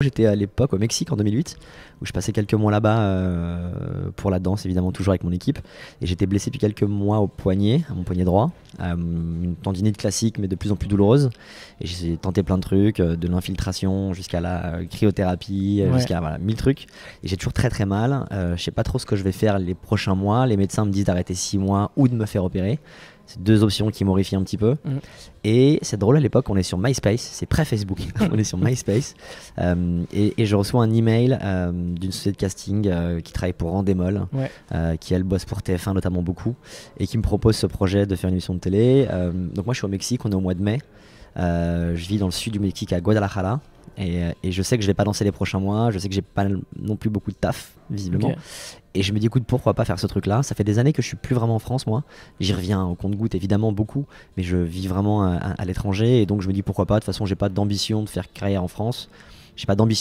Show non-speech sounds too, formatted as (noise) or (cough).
J'étais à l'époque au Mexique en 2008, où je passais quelques mois là-bas euh, pour la danse, évidemment, toujours avec mon équipe. Et j'étais blessé depuis quelques mois au poignet, à mon poignet droit. Euh, une tendinite classique, mais de plus en plus douloureuse. Et j'ai tenté plein de trucs, euh, de l'infiltration jusqu'à la cryothérapie, jusqu'à mille trucs. Et j'ai toujours très très mal. je sais pas trop ce que je vais faire les prochains mois. Les médecins me disent d'arrêter six mois ou de me faire opérer. C'est deux options qui m'horrifient un petit peu. Mhm. Et c'est drôle à l'époque, on est sur MySpace, c'est pré-Facebook, (laughs) on est sur MySpace. Euh, et, je reçois un email euh, d'une société de casting euh, qui travaille pour rendez qui elle bosse pour TF1 notamment beaucoup, et qui me propose ce projet de faire une émission de télé. donc moi je suis au Mexique, on est au mois de mai. je vis dans le sud du Mexique à Guadalajara. Et, je sais que je vais pas danser les prochains mois, je sais que j'ai pas non plus beaucoup de taf, visiblement. Et je me dis, écoute, pourquoi pas faire ce truc-là Ça fait des années que je suis plus vraiment en France, moi. J'y reviens au compte-goutte, évidemment, beaucoup, mais je vis vraiment à, l'étranger. Et donc, je me dis, pourquoi pas De toute façon, j'ai pas d'ambition de faire carrière en France. J'ai pas d'ambition